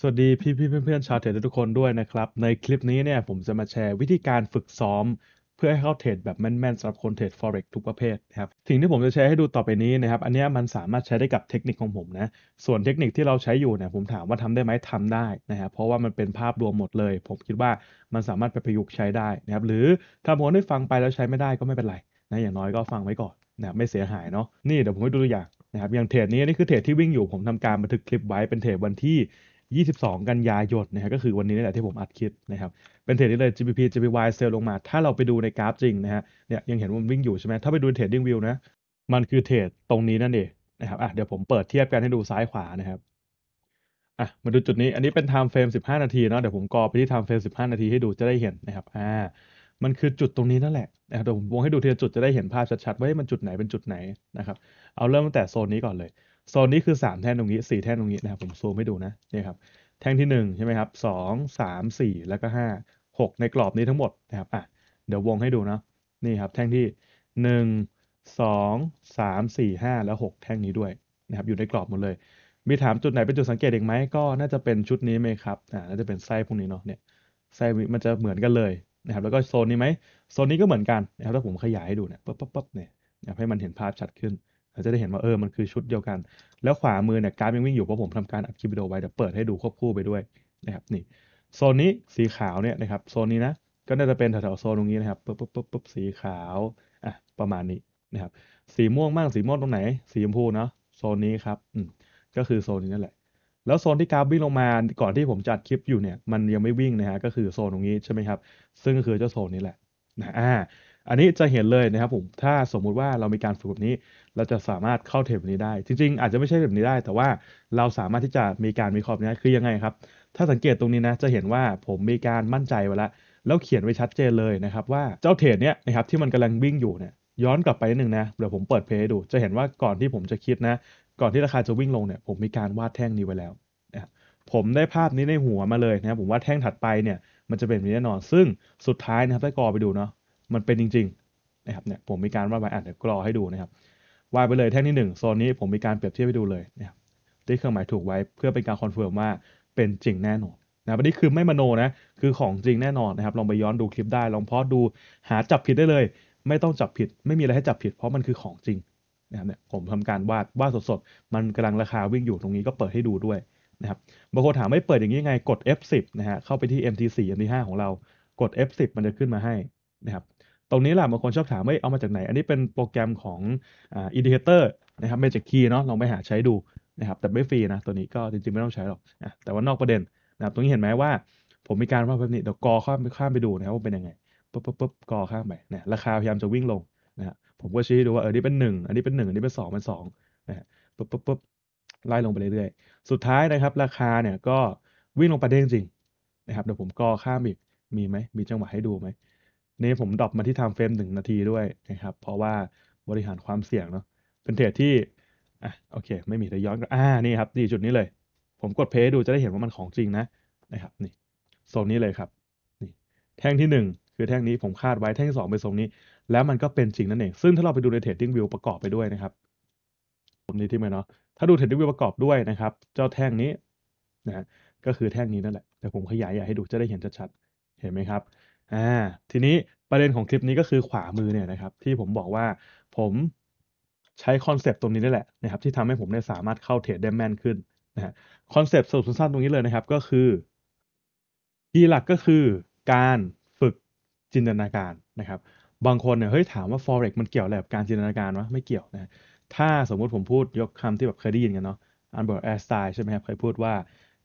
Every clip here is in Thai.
สวัสดีพี่พี่เพื่อนๆชาวเทรดทุกคนด้วยนะครับ ในคลิปนี้เนี่ยผมจะมาแชร์วิธีการฝึกซ้อมเพื่อให้เข้าเทรดแบบแม่นๆสำหรับคนเทรด forex ทุกประเภทนะครับสิ่งที่ผมจะแชร์ให้ดูต่อไปนี้นะครับอันนี้มันสามารถใช้ได้กับเทคนิคของผมนะ ส่วนเทคนิคที่เราใช้อยู่เนี่ยผมถามว่าทำได้ไหมทำได้นะครับเพราะว่ามันเป็นภาพรวมหมดเลย ผมคิดว่ามันสามารถไปประยุกต์ใช้ได้นะครับหรือถ้าผมได้ฟังไปแล้วใช้ไม่ได้ก็ไม่เป็นไรนะอย่างน้อยก็ฟังไว้ก่อนนะไม่เสียหายเนาะนี่เดี๋ยวผมให้ดูตัวอย่างนะครับอย่างเทรดนี้นี่คือเทรดที่วิ่งอยู่ผมทำการบันทึกคลิปไว้เป็นเทรดวันที่22 กันยายนนะครับก็คือวันนี้นี่แหละที่ผมอัดคลิปนะครับเป็นเทรดที่เลย GBP j p y เซลลงมา ถ้าเราไปดูในกราฟจริงนะฮะเนี่ยยังเห็นว่ามันวิ่งอยู่ใช่ไหมถ้าไปดูเทรดดิ้งวิวนะมันคือเทรดตรงนี้นั่นเองนะครับอ่ะเดี๋ยวผมเปิดเทียบกันให้ดูซ้ายขวานะครับอ่ะมาดูจุดนี้อันนี้เป็น time frame 15 นาทีเนาะเดี๋ยวผมกรอไปที่ time frame 15 นาทีให้ดูจะได้เห็นนะครับอ่ามันคือจุดตรงนี้นั่นแหละนะครับเดี๋ยวผมวงให้ดูทีละจุดจะได้เห็นภาพชัดๆว่ามันจุดไหนเป็นจุดไหนนะครับเอาเริ่มตั้งแต่โซนนี้ก่อนเลยโซนนี้คือสามแท่นตรงนี้สี่แท่นตรงนี้นะครับผมซูมให้ดูนะนี่ครับแท่งที่หนึ่งใช่ไหมครับสองสามสี่แล้วก็ห้าหกในกรอบนี้ทั้งหมดนะครับอ่ะเดี๋ยววงให้ดูนะนี่ครับแท่งที่หนึ่งสองสามสี่ห้าแล้วหกแท่งนี้ด้วยนะครับอยู่ในกรอบหมดเลย มีถามจุดไหนเป็นจุดสังเกตเองไหมก็น่าจะเป็นชุดนี้ไหมครับอ่าน่าจะเป็นไส้พวกนี้เนาะเนี่ยไส้มันจะเหมือนกันเลยนะครับแล้วก็โซนนี้ไหมโซนนี้ก็เหมือนกันนะครับถ้าผมขยายให้ดูเนี่ยปั๊บปั๊บปั๊บเนี่ยให้มันเห็นภาพชัดขึ้นเราจะได้เห็นว่าเออ มันคือชุดเดียวกัน แล้วขวามือเนี่ยกราฟยังวิ่งอยู่เพราะผมทำการอัดคลิปวิดีโอไว้เดี๋ยวเปิดให้ดูควบคู่ไปด้วยนะครับนี่โซนนี้สีขาวเนี่ยนะครับโซนนี้นะก็น่าจะเป็นแถวๆโซนตรงนี้นะครับปุ๊บปุ๊บปุ๊บปุ๊บสีขาวอ่ะประมาณนี้นะครับสีม่วงบ้างสีม่วงตรงไหน สีชมพูเนาะโซนนี้ครับอืมก็คือโซนนี้นั่นแหละแล้วโซนที่กราฟวิ่งลงมาก่อนที่ผมจัดคลิปอยู่เนี่ยมันยังไม่วิ่งนะฮะก็คือโซนตรงนี้ใช่ไหมครับซึ่งก็คือเจ้าโซนนี้แหละนะอ่าอันนี้จะเห็นเลยนะครับผม ถ้าสมมุติว่าเรามีการฝึกแบบนี้ เราจะสามารถเข้าเทรดแบบนี้ได้ จริง ๆ อาจจะไม่ใช่แบบนี้ได้ แต่ว่าเราสามารถที่จะมีการวิเคราะห์นี้คือยังไงครับ ถ้าสังเกตตรงนี้นะ จะเห็นว่าผมมีการมั่นใจไว้แล้วแล้วเขียนไว้ชัดเจนเลยนะครับว่าเจ้าเทรดเนี้ยนะครับ ที่มันกำลังวิ่งอยู่เนี่ยย้อนกลับไปนิดนึงนะ เดี๋ยวผมเปิดเพย์ดู จะเห็นว่าก่อนที่ผมจะคิดนะ ก่อนที่ราคาจะวิ่งลงเนี่ยผมมีการวาดแท่งนี้ไว้แล้ว นะผมได้ภาพนี้ในหัวมาเลยนะครับ ผมว่าแท่งถัดไปเนี่ยมันจะเป็นแนแน่นอน ซึ่งสุดท้ายนะครับถ้ากอไปดูเนาะมันเป็นจริงๆนะครับเนี่ยผมมีการวาดไว้อ่านเดี๋ยวกรอให้ดูนะครับวาดไปเลยแท่งที่1โซนนี้ผมมีการเปรียบเทียบให้ดูเลยนะครับที่เครื่องหมายถูกไว้เพื่อเป็นการคอนเฟิร์มว่าเป็นจริงแน่นอนนะครับนนี้ คือไม่มโนนะคือของจริงแน่นอนนะครับลองไปย้อนดูคลิปได้ลองพอดูหาจับผิดได้เลยไม่ต้องจับผิด ไม่มีอะไรให้จับผิดเพราะมันคือของจริงนะครับเนี่ยผมทำการวาดวาดสดๆ มันกำลังราคาวิ่งอยู่ตรงนี้ก็เปิดให้ดูด้วยนะครับบางคนถามไม่เปิดอย่างนี้ไง กด F10 นะฮะเข้าไปที่ MT4 MT5 ของเรา กด F10 มันจะขึ้นมาให้นะครับตรงนี้แหละบางคนชอบถามว่าเอามาจากไหน อันนี้เป็นโปรแกรมของอินดิเคเตอร์นะครับมจิกคีย์เนาะลองไปหาใช้ดูนะครับแต่ไม่ฟรีนะตัวนี้ก็จริงๆไม่ต้องใช้หรอกนะแต่ว่านอกประเด็นนะครับตรงนี้เห็นไหมว่า ผมมีการว่าแบบนี้เดี๋ยวกอข้ามไปข้ามไปดูนะครับว่าเป็นยังไงปุ๊บปุ๊บปุ๊บกอข้ามไปนะราคาพยายามจะวิ่งลงนะับผมก็ชี้ดูว่าเออนี่เป็น1อันนี้เป็น 1 อันนี้เป็น2เป็น2นะฮะปุ๊บปุ๊บปุ๊บไล่ลงไปเรื่อยๆสุดท้ายนะครับราคาเนี่ยก็วิ่งลงไปเด้จริงนะครับเดี๋ยวผมกอข้ามอีกมีไหมมีจังหวะให้ดูไหมนี่ผมดรอปมาที่ไทม์เฟรมหนึ่งนาทีด้วยนะครับ เพราะว่าบริหารความเสี่ยงเนาะเป็นเทรดที่ อ่ะโอเคไม่มีระย้อนก็อ่านี่ครับดีจุดนี้เลย ผมกดเพย์ดูจะได้เห็นว่ามันของจริงนะ นะครับ นี่โซนนี้เลยครับ นี่แท่งที่ 1 คือแท่งนี้ผมคาดไว้แท่งที่สองเป็นทรงนี้ แล้วมันก็เป็นจริงนั่นเอง ซึ่งถ้าเราไปดูในเทรดดิ้งวิวประกอบไปด้วยนะครับผมนี้ที่ไหมเนาะถ้าดูเทรดดิ้งวิวประกอบด้วยนะครับ เจ้าแท่งนี้นะก็คือแท่งนี้นั่นแหละ แต่ผมขยายใหญ่ให้ดูจะได้เห็นชัดๆเห็นไหมครับอ่าทีนี้ประเด็นของคลิปนี้ก็คือขวามือเนี่ยนะครับที่ผมบอกว่าผมใช้คอนเซปต์ตรงนี้นี่แหละนะครับที่ทำให้ผมเนี่ยสามารถเข้าเทรดได้แม่นขึ้นนะฮะคอนเซปต์สรุปสั้นๆตรงนี้เลยนะครับก็คือ ที่หลักก็คือการฝึกจินตนาการนะครับบางคนเนี่ยเฮ้ยถามว่า forex มันเกี่ยวอะไรกับการจินตนาการวะไม่เกี่ยวนะถ้าสมมุติผมพูดยกคำที่แบบเคยได้ยินกันเนาะอันเบอร์แอสไต์ใช่ไหมครับเคยพูดว่า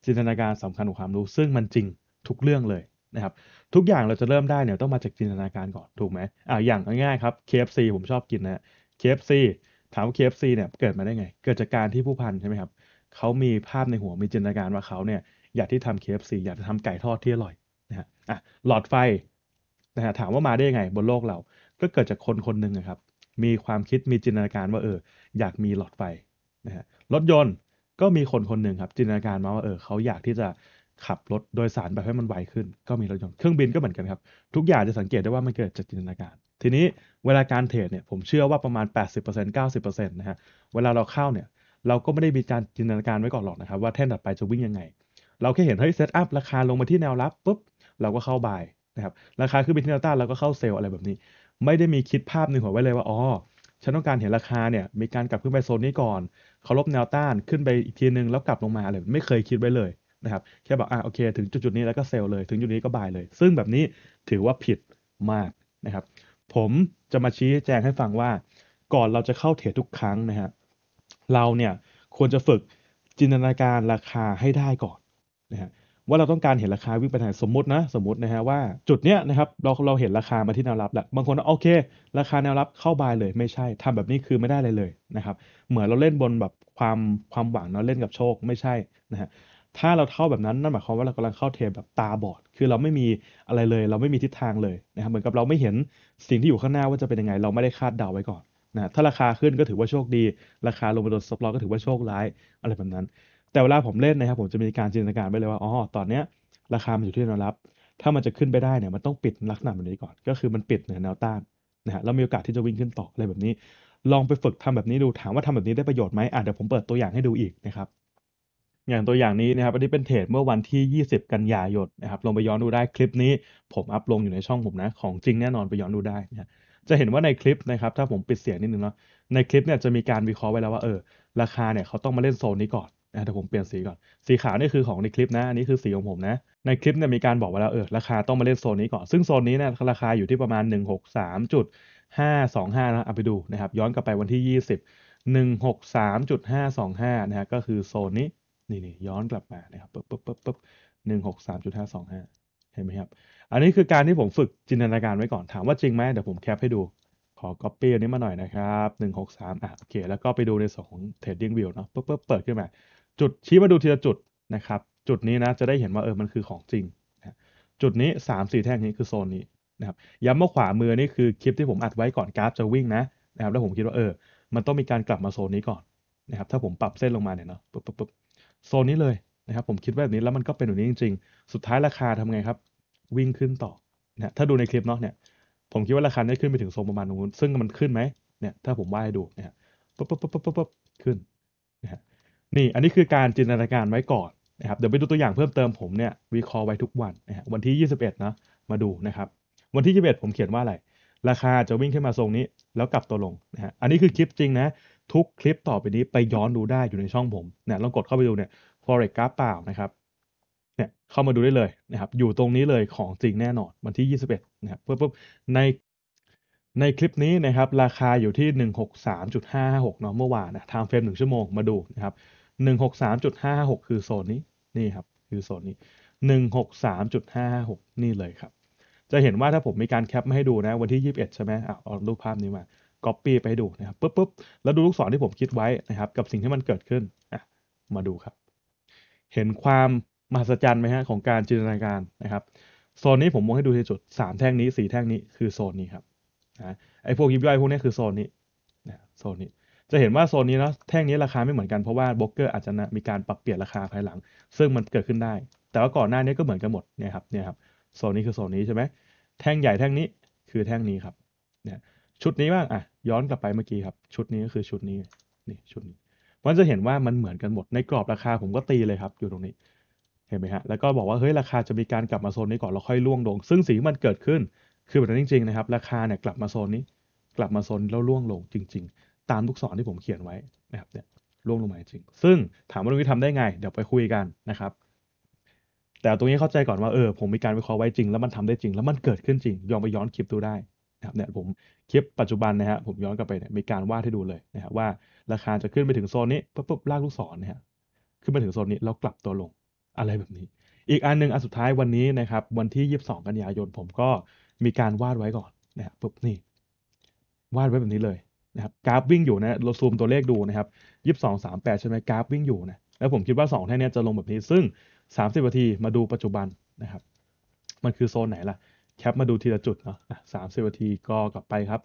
จินตนาการสำคัญกว่าความรู้ ซึ่งมันจริงทุกเรื่องเลยนะครับ ทุกอย่างเราจะเริ่มได้เนี่ยต้องมาจากจินตนาการก่อนถูกไหมอ่าอย่างง่ายๆครับ KFC ผมชอบกินนะ KFC ถามว่า KFC เนี่ยเกิดมาได้ไง เกิดจากการที่ผู้พันใช่ไหมครับเขามีภาพในหัวมีจินตนาการว่าเขาเนี่ย อยากที่ทำ KFC อยากจะทำไก่ทอดที่อร่อยนะฮะอ่ะหลอดไฟนะฮะถามว่ามาได้ยังไง บนโลกเรา ก็เกิดจากคนคนหนึ่งครับมีความคิดมีจินตนาการว่าเออ อยากมีหลอดไฟนะฮะรถยนต์ก็มีคนคนหนึ่งครับ จินตนาการมาว่าเออเขาอยากที่จะขับรถโดยสารแบบให้มันไวขึ้นก็มีรถยนต์ เครื่องบินก็เหมือนกันครับ ทุกอย่างจะสังเกตได้ว่ามันเกิดจากจินตนาการ ทีนี้เวลาการเทรดเนี่ย ผมเชื่อว่าประมาณ 80% 90%นะฮะ เวลาเราเข้าเนี่ย เราก็ไม่ได้มีการจินตนาการไว้ก่อนหรอกนะครับ ว่าแท่นถัดไปจะวิ่งยังไง เราแค่เห็นเฮ้ยเซตอัพราคาลงมาที่แนวรับปุ๊บเราก็เข้าบายนะครับ ราคาขึ้นไปที่แนวต้านเราก็เข้าเซลอะไรแบบนี้ ไม่ได้มีคิดภาพในหัวไว้เลยว่าอ๋อฉันต้องการเห็นราคาเนี่ยมีการกลับขึ้นไปโซนนี้ก่อนเคารพแนวต้านขึ้นไปอีกทีนึงแล้วกลับลงมาะไรไม่เคยคิดไว้เลยนะครับแค่บอกอ่ะโอเค ถึงจุดๆนี้แล้วก็เซลเลย ถึงจุดนี้ก็บายเลย ซึ่งแบบนี้ถือว่าผิดมากนะครับ ผมจะมาชี้แจงให้ฟังว่า ก่อนเราจะเข้าเทรดทุกครั้งนะฮะเราเนี่ยควรจะฝึกจินตนาการราคาให้ได้ก่อนนะฮะว่าเราต้องการเห็นราคาวิ่งไปไหนสมมตินะ สมมตินะฮะว่าจุดเนี้ยนะครับ เราเราเห็นราคามาที่แนวรับแหละบางคนโอเค ราคาแนวรับเข้าบายเลย ไม่ใช่ทำแบบนี้คือไม่ได้เลยเลยนะครับ เหมือนเราเล่นบนแบบความความหวังเราเล่นกับโชค ไม่ใช่นะฮะถ้าเราเท่าแบบนั้นนั่นหมายความว่าเรากำลังเข้าเทรแบบตาบอด คือเราไม่มีอะไรเลย เราไม่มีทิศทางเลยนะครับเหมือนกับเราไม่เห็นสิ่งที่อยู่ข้างหน้าว่าจะเป็นยังไง เราไม่ได้คาดเดาไว้ก่อนนะถ้าราคาขึ้นก็ถือว่าโชคดี ราคาลงมาโดนสปอตก็ถือว่าโชคร้ายอะไรแบบนั้น แต่เวลาผมเล่นนะครับผมจะมีการจินตนาการไปเลยว่าอ๋อตอนเนี้ย ราคามันอยู่ที่แนวรับ ถ้ามันจะขึ้นไปได้เนี่ยมันต้องปิดลักษณะแบบนี้ก่อน ก็คือมันปิดเหนือแนวต้านนะฮะแล้วมีโอกาสที่จะวิ่งขึ้นต่ออะไรแบบนี้ ลองไปฝึกทำแบบนี้ดูถามว่าทำแบบนี้ได้ประโยชน์ไหมอ่ะเดี๋ยวผมเปิดตัวอย่างให้ดูอีกนะครับอย่างตัวอย่างนี้นะครับอันนี้เป็นเทรดเมื่อวันที่ 20 กันยายนนะครับลงไปย้อนดูได้คลิปนี้ ผมอัพลงอยู่ในช่องผมนะ ของจริงแน่นอนไปย้อนดูได้นะ จะเห็นว่าในคลิปนะครับถ้าผมปิดเสียงนิดนึงเนาะในคลิปเนี่ยจะมีการวิเคราะห์ไว้แล้วว่าเออราคาเนี่ยเขาต้องมาเล่นโซนนี้ก่อนนะแต่ผมเปลี่ยนสีก่อนสีขาวนี่คือของในคลิปนะอันนี้คือสีของผมนะในคลิปเนี่ยมีการบอกไว้แล้วเออราคาต้องมาเล่นโซนนี้ก่อนซึ่งโซนนี้เนี่ยราคาอยู่ที่ประมาณ 163จุด525นะเอาไปดูนะครับย้อนกลับไปวันที่ 20 163.525นะฮะก็คือโซนนี้นี่นี่ย้อนกลับมานะครับ ปึ๊บปึ๊บปึ๊บปึ๊บหนึ่งหกสามจุดห้าสองห้าเห็นไหมครับ อันนี้คือการที่ผมฝึกจินตนาการไว้ก่อน ถามว่าจริงไหม เดี๋ยวผมแคปให้ดู ขอ Copy อันนี้มาหน่อยนะครับหนึ่งหกสามอ่ะโอเค แล้วก็ไปดูในส่ของ Trading View เนาะ ปึ๊บปึ๊บเปิดขึ้นมา จุดชี้มาดูทีละจุดนะครับ จุดนี้นะ จะได้เห็นว่าเออ มันคือของจริงนะจุดนี้สามสี่แท่งนี้คือโซนนี้นะครับ ย้ำว่าขวามือนี่คือคลิปที่ผมอัดไว้ก่อนกราฟจะวิ่งนะนะครับแล้วผมคิดว่าเออมันต้องมีการกลับมาโซนนี้ก่อนนะครับถ้าผมปรับเส้นลงมาเนี่ยเนาะปึ๊บปึ๊บโซนนี้เลยนะครับผมคิดว่าแบบนี้แล้วมันก็เป็นแบบนี้จริงๆ สุดท้ายราคาทำไงครับ วิ่งขึ้นต่อนะถ้าดูในคลิปเนาะเนี่ย ผมคิดว่าราคาได้ขึ้นไปถึงโซนประมาณนู้นซึ่งมันขึ้นไหมเนี่ยถ้าผมว่าให้ดูเนี่ยปุ๊บปุ๊บปุ๊บปุ๊บปุ๊บขึ้นนะฮะนี่อันนี้คือการจินตนาการไว้ก่อนนะครับเดี๋ยวไปดูตัวอย่างเพิ่มเติมผมเนี่ยวิเคราะห์ไว้ทุกวันนะฮะวันที่ 21 นะมาดูนะครับวันที่21ผมเขียนว่าอะไรราคาจะวิ่งขึ้นมาทรงนี้ แล้วกลับตัวลงนะฮะอันนี้คือคลิปจริงนะทุกคลิปต่อไปนี้ไปย้อนดูได้อยู่ในช่องผมเนี่ยลองกดเข้าไปดูเนี่ย forex กราฟเปล่านะครับ เนี่ยเข้ามาดูได้เลยนะครับ อยู่ตรงนี้เลยของจริงแน่นอน วันที่ 21 นะครับ เพิ่มในในคลิปนี้นะครับ ราคาอยู่ที่ 163.556เนาะเมื่อวานนะทางเฟรม1ชั่วโมงมาดูนะครับ163.556 คือโซนนี้ นี่ครับคือโซนนี้ 163.556 นี่เลยครับ จะเห็นว่าถ้าผมมีการแคปมาให้ดูนะ วันที่ 21 ใช่ไหมอ่ะเอารูปภาพนี้มาก๊อปปี้ไปดูนะครับปุ๊บปุ๊บแล้วดูลูกศรที่ผมคิดไว้นะครับ กับสิ่งที่มันเกิดขึ้นมาดูครับ เห็นความมหัศจรรย์ไหมฮะของการจินตนาการนะครับโซนนี้ผมมองให้ดูที่จุดสามแท่งนี้สี่แท่งนี้คือโซนนี้ครับนะไอ้พวกยิบย่อยพวกนี้คือโซนนี้นะโซนนี้ จะเห็นว่าโซนนี้นะแท่งนี้ราคาไม่เหมือนกันเพราะว่าบล็อกเกอร์อาจจะมีการปรับเปลี่ยนราคาภายหลัง ซึ่งมันเกิดขึ้นได้ แต่ว่าก่อนหน้านี้ก็เหมือนกันหมดเนี่ยครับเนี่ยครับโซนนี้คือโซนนี้ใช่ไหมแท่งใหญ่แท่งนี้คือแท่งนี้ครับ เนี่ยชุดนี้บ้างอ่ะย้อนกลับไปเมื่อกี้ครับ ชุดนี้ก็คือชุดนี้นี่ชุดนี้มันจะเห็นว่ามันเหมือนกันหมดในกรอบราคาผมก็ตีเลยครับ อยู่ตรงนี้เห็นไหมฮะแล้วก็บอกว่าเฮ้ยราคาจะมีการกลับมาโซนนี้ก่อนแล้วค่อยล่วงลง ซึ่งสที่มันเกิดขึ้นคือแบบนั้นจริงๆนะครับราคาเนี่ยกลับมาโซนนี้ กลับมาโซนแล้วล่วงลงจริง ๆ ตามลูกศรที่ผมเขียนไว้นะครับเนี่ยล่วงลงมาจริง ซึ่งถามว่าลุงวิทำได้ไงเดี๋ยวไปคุยกันนะครับ แต่ตรงนี้เข้าใจก่อนว่าเออผมมีการวิเคราะห์ไว้จริงแล้วมันทำได้จริง แล้วมันเกิดขึ้นจริงยอมไปย้อนคลิปดูได้นะครับเนี่ยผมคลิปปัจจุบันนะฮะผมย้อนกลับไปเนี่ยมีการวาดให้ดูเลยนะฮะว่าราคาจะขึ้นไปถึงโซนนี้ปุ๊บปุ๊บลากลูกศรนะฮะขึ้นไปถึงโซนนี้แล้วกลับตัวลงอะไรแบบนี้ อีกอันหนึ่งอันสุดท้ายวันนี้นะครับวันที่22กันยายนผมก็มีการวาดไว้ก่อนนะฮะปุ๊บนี่วาดไว้แบบนี้เลยนะครับกราฟวิ่งอยู่นะเราซูมตัวเลขดูนะครับ22 38ใช่ไหมกราฟวิ่งอยู่นะแล้วผมคิดว่า2แท่งนี้จะลงแบบนี้ซึ่ง30นาทีมาดูปัจจุบันนะครับมันคือโซนไหนล่ะแคปมาดูทีละจุดเนาะสามสิบนาทีก็กลับไปครับ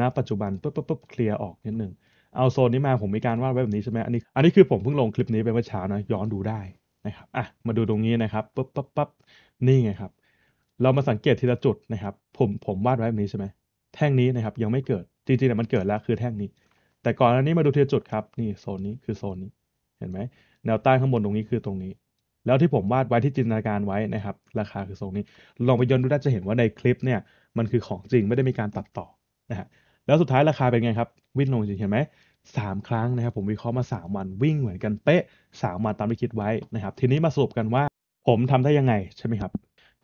ณ ปัจจุบันปุ๊บปุ๊บปุ๊บเคลียร์ออกนิดหนึ่ง เอาโซนนี้มาผมมีการวาดไว้แบบนี้ใช่ไหมอันนี้ อันนี้คือผมเพิ่งลงคลิปนี้ไปเมื่อเช้านะย้อนดูได้นะครับ อ่ะมาดูตรงนี้นะครับปุ๊บปุ๊บปุ๊บนี่ไงครับ เรามาสังเกตทีละจุดนะครับ ผมผมวาดไว้แบบนี้ใช่ไหมแท่งนี้นะครับ ยังไม่เกิด จริงๆเนี่ยมันเกิดแล้วคือแท่งนี้ แต่ก่อนอันนี้มาดูทีละจุดครับ นี่โซนนี้คือโซนนี้ เห็นไหมแนวใต้ข้างบนตรงนี้คือตรงนี้แล้วที่ผมวาดไว้ที่จินตนาการไว้นะครับราคาคือทรงนี้ ลองไปย้อนดูได้จะเห็นว่าในคลิปเนี่ยมันคือของจริงไม่ได้มีการตัดต่อนะฮะแล้วสุดท้ายราคาเป็นไงครับ วิ่งลงจริงเห็นไหมสามครั้งนะครับ ผมวิเคราะห์มาสามวันวิ่งเหมือนกันเป๊ะสามวันตามที่คิดไว้นะครับ ทีนี้มาสรุปกันว่า ผมทำได้ยังไงใช่ไหมครับ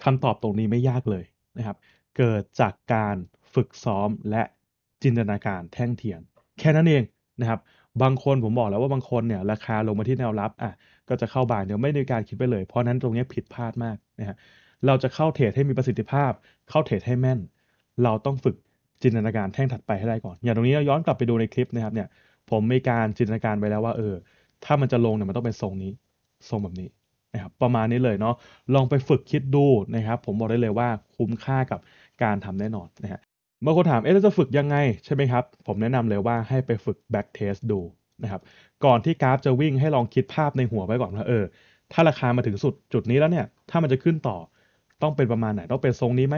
คำตอบตรงนี้ไม่ยากเลยนะครับ เกิดจากการฝึกซ้อมและจินตนาการแท่งเทียน แค่นั้นเองนะครับบางคน ผมบอกแล้วว่าบางคนเนี่ยราคาลงมาที่แนวรับอ่ะก็จะเข้าบ่ายเดี๋ยวไม่ในการคิดไปเลย เพราะนั้นตรงนี้ผิดพลาดมากนะฮะเราจะเข้าเทรดให้มีประสิทธิภาพ เข้าเทรดให้แม่น เราต้องฝึกจินตนาการแท่งถัดไปให้ได้ก่อน อย่างตรงนี้เราย้อนกลับไปดูในคลิปนะครับเนี่ยผมมีการจินตนาการไปแล้วว่าเออถ้ามันจะลงเนี่ยมันต้องเป็นทรงนี้ทรงแบบนี้นะครับประมาณนี้เลยเนาะลองไปฝึกคิดดูนะครับผมบอกได้เลยว่าคุ้มค่ากับการทำแน่นอนนะฮะบางคนถามเอ๊ะเราจะฝึกยังไงใช่ไหมครับ ผมแนะนำเลยว่าให้ไปฝึกแบ็กเทสดูนะครับก่อนที่กราฟจะวิ่งให้ลองคิดภาพในหัวไว้ก่อนว่าเออถ้าราคามาถึงสุดจุดนี้แล้วเนี่ยถ้ามันจะขึ้นต่อต้องเป็นประมาณไหน ต้องเป็นทรงนี้ไหม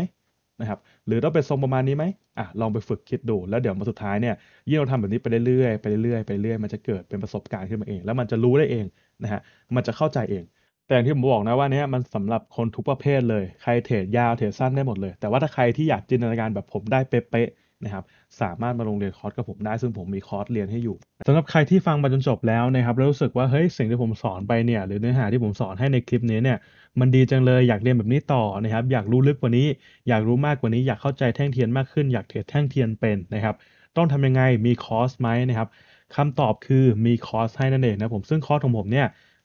นะครับหรือต้องเป็นทรงประมาณนี้ไหมอ่ะลองไปฝึกคิดดู แล้วเดี๋ยวมาสุดท้ายเนี่ยยิ่งเราทำแบบนี้ไปเรื่อยๆไปเรื่อยๆไปเรื่อยๆมันจะเกิดเป็นประสบการณ์ขึ้นมาเอง แล้วมันจะรู้ได้เองนะฮะมันจะเข้าใจเองแต่อย่างที่ผมบอกนะว่าเนี้ยมันสำหรับคนทุกประเภทเลยใครเทรดยาวเทรดสั้นได้หมดเลย แต่ว่าถ้าใครที่อยากจินตนาการแบบผมได้เป๊ะๆนะครับสามารถมาลงเรียนคอร์สกับผมได้ซึ่งผมมีคอร์สเรียนให้อยู่ สำหรับใครที่ฟังมาจนจบแล้วนะครับแล้ว รู้สึกว่าเฮ้ยสิ่งที่ผมสอนไปเนี่ยหรือเนื้อหาที่ผมสอนให้ในคลิปนี้เนี่ยมันดีจังเลยอยากเรียนแบบนี้ต่อนะครับอยากรู้ลึกกว่านี้ อยากรู้มากกว่านี้อยากเข้าใจแท่งเทียนมากขึ้นอยากเทรดแท่งเทียนเป็นนะครับต้องทำยังไงมีคอร์สไหมนะครับคำตอบคือมีคอร์สให้นั่นเองนะผมซึ่งคอร์สของผมเนี่ย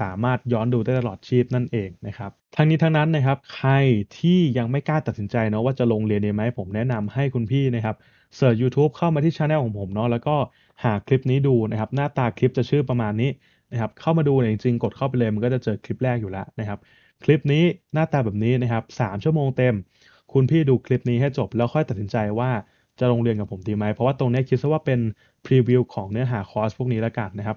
สามารถย้อนดูได้ตลอดชีพนั่นเองนะครับทั้งนี้ทั้งนั้นนะครับ ใครที่ยังไม่กล้าตัดสินใจเนาะว่าจะลงเรียนดีไหมผมแนะนำให้คุณพี่นะครับเสิร์ชยู u t u b e เข้ามาที่ช anel ของผมเนาะแล้วก็หาคลิปนี้ดูนะครับ หน้าตาคลิปจะชื่อประมาณนี้นะครับเข้ามาดูเนี่ยจริงๆกดเข้าไปเลยมันก็จะเจอคลิปแรกอยู่แล้วนะครับ คลิปนี้หน้าตาแบบนี้นะครับสชั่วโมงเต็ม คุณพี่ดูคลิปนี้ให้จบ แล้วค่อยตัดสินใจว่าจะลงเรียนกับผมดีไหมเพราะว่าตรงนี้คิดซะว่าเป็นพรีวิวของเนื้อหาคอร์สพวกนี้แล้วกันนะครับ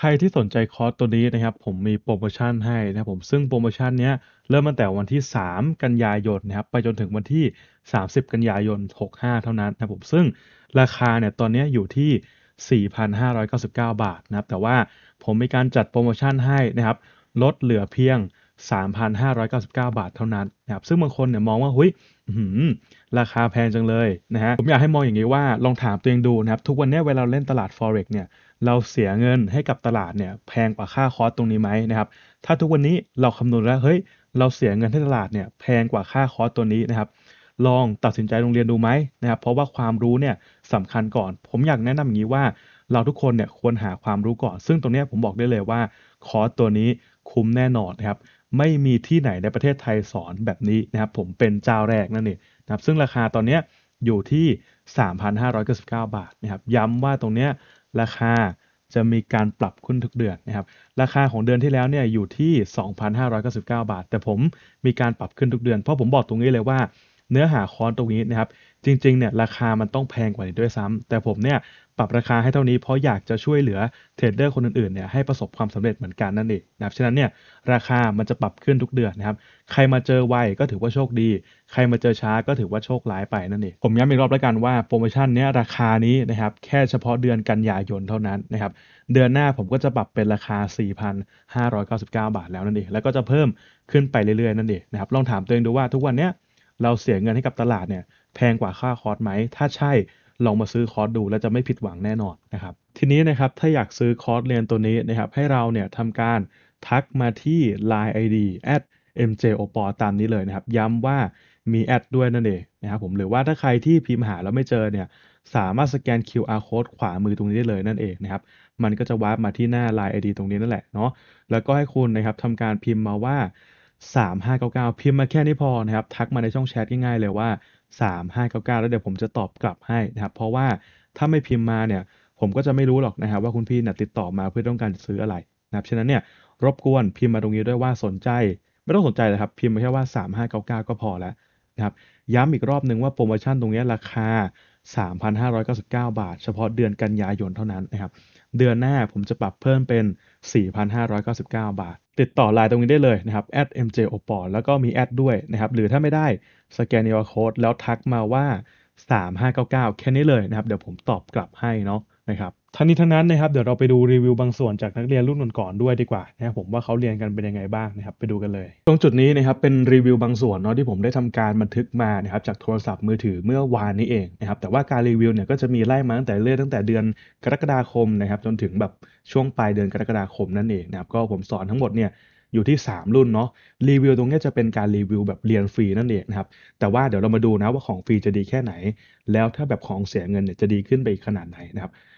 ใครที่สนใจคอร์สตัวนี้นะครับผมมีโปรโมชั่นให้นะครับผม ซึ่งโปรโมชั่นนี้เริ่มตั้งแต่วันที่ 3 กันยายนนะครับไปจนถึงวันที่ 30 กันยายน 65 เท่านั้นนะครับผมซึ่งราคาเนี่ยตอนนี้อยู่ที่ 4,599 บาทนะครับแต่ว่าผมมีการจัดโปรโมชั่นให้นะครับลดเหลือเพียง 3,599 บาท เท่านั้นนะครับซึ่งบางคนเนี่ยมองว่าเฮ้ยหืราคาแพงจังเลยนะฮะ ผมอยากให้มองอย่างนี้ว่าลองถามตัวเองดูนะครับ ทุกวันนี้เวลาเราเล่นตลาด forex เนี่ย เราเสียเงินให้กับตลาดเนี่ยแพงกว่าค่าคอสตรงนี้ไหมนะครับถ้าทุกวันนี้เราคำนวณแล้วเฮ้ย เราเสียเงินให้ตลาดเนี่ย แพงกว่าค่าคอสตัวนี้นะครับลองตัดสินใจลงเรียนดูไหมนะครับเพราะว่าความรู้เนี่ยสำคัญก่อน ผมอยากแนะนำอย่างนี้ว่าเราทุกคนเนี่ยควรหาความรู้ก่อนซึ่งตรงนี้ผมบอกได้เลยว่าคอร์สตัวนี้คุ้มแน่นอนนะครับไม่มีที่ไหนในประเทศไทยสอนแบบนี้นะครับผมเป็นเจ้าแรกนั่นเองนะครับซึ่งราคาตอนนี้อยู่ที่ 3,599 บาทนะครับย้ำว่าตรงเนี้ยราคาจะมีการปรับขึ้นทุกเดือนนะครับราคาของเดือนที่แล้วเนี่ยอยู่ที่ 2,599 บาท แต่ผมมีการปรับขึ้นทุกเดือนเพราะผมบอกตรงนี้เลยว่าเนื้อหาคอร์สตรงนี้นะครับ จริงๆ เนี่ย ราคามันต้องแพงกว่านี้ด้วยซ้ำ แต่ผมเนี่ยปรับราคาให้เท่านี้เพราะอยากจะช่วยเหลือเทรดเดอร์คนอื่นๆ เนี่ยให้ประสบความสำเร็จเหมือนกันนั่นเองนะครับฉะนั้นเนี่ยราคา มันจะปรับขึ้นทุกเดือนนะครับ ใครมาเจอไวก็ถือว่าโชคดี ใครมาเจอช้าก็ถือว่าโชคร้ายไปนั่นเอง ผมย้ำอีกรอบแล้วกันว่าโปรโมชั่นเนี้ยราคานี้นะครับ แค่เฉพาะเดือนกันยายนเท่านั้นนะครับ เดือนหน้าผมก็จะปรับเป็นราคา 4,599 บาทแล้วนั่นเอง แล้วก็จะเพิ่มขึ้นไปเรื่อยๆนั่นเองนะครับลองถามตัวเองดูว่าทุกวันเนี้ยเราเสียเงินให้กับตลาดเนี่ยแพงกว่าค่าคอร์สไหม ถ้าใช่ลองมาซื้อคอร์สดูแล้วจะไม่ผิดหวังแน่นอนนะครับ ทีนี้นะครับถ้าอยากซื้อคอร์สเรียนตัวนี้นะครับ ให้เราเนี่ยทำการทักมาที่ Line ID at mjopor ตามนี้เลยนะครับย้ำว่ามีแอดด้วยนั่นเองนะครับผมหรือว่าถ้าใครที่พิมพ์หาแล้วไม่เจอเนี่ยสามารถสแกน QR code ขวามือตรงนี้ได้เลยนั่นเองนะครับมันก็จะวาร์ปมาที่หน้า Line ID ตรงนี้นั่นแหละเนาะแล้วก็ให้คุณนะครับทำการพิมพ์มาว่า3599พิมพ์มาแค่นี้พอนะครับ ทักมาในช่องแชทง่ายๆเลยว่า3599แล้วเดี๋ยวผมจะตอบกลับให้นะครับเพราะว่าถ้าไม่พิมพ์มาเนี่ย ผมก็จะไม่รู้หรอกนะครับ ว่าคุณพี่นะติดต่อมาเพื่อต้องการซื้ออะไรนะครับฉะนั้นเนี่ย รบกวนพิมพ์มาตรงนี้ด้วยว่าสนใจ ไม่ต้องสนใจเลยครับ พิมพ์มาแค่ว่า3599ก็พอแล้วนะครับย้ำอีกรอบหนึ่งว่าโปรโมชั่นตรงนี้ราคา 3,599 บาท เฉพาะเดือนกันยายนเท่านั้นนะครับ เดือนหน้าผมจะปรับเพิ่มเป็น 4,599 บาท ติดต่อไลน์ตรงนี้ได้เลยนะครับ @mjopor แล้วก็มีแอดด้วยนะครับ หรือถ้าไม่ได้ สแกน QR code แล้วทักมาว่า 3599 แค่นี้เลยนะครับ เดี๋ยวผมตอบกลับให้เนาะนะครับทั้งนี้ทั้งนั้นนะครับเดี๋ยวเราไปดูรีวิวบางส่วนจากนักเรียนรุ่นก่อนๆด้วยดีกว่านะครับผมว่าเขาเรียนกันเป็นยังไงบ้างนะครับ ไปดูกันเลยตรงจุดนี้นะครับเป็นรีวิวบางส่วนเนาะที่ผมได้ทำการบันทึกมานะครับจากโทรศัพท์มือถือเมื่อวานนี้เองนะครับแต่ว่าการรีวิวเนี่ยก็จะมีไล่มาตั้งแต่เรื่อยตั้งแต่เดือนกรกฎาคมนะครับ จนถึงแบบช่วงปลายเดือนกรกฎาคมนั่นเองนะครับก็ผมสอนทั้งหมดเนี่ยอยู่ที่ 3 รุ่นเนาะรีวิวตรงนี้จะเป็นการรีวิวแบบเรียนฟรีนั่นเองนะครับแต่ว่าเดี๋ยวเรามาดูนะว่าของฟรีจะดีแค่ไหน แล้วถ้าแบบของเสียเงินเนี่ยจะดีขึ้นไปขนาดไหนนะครับ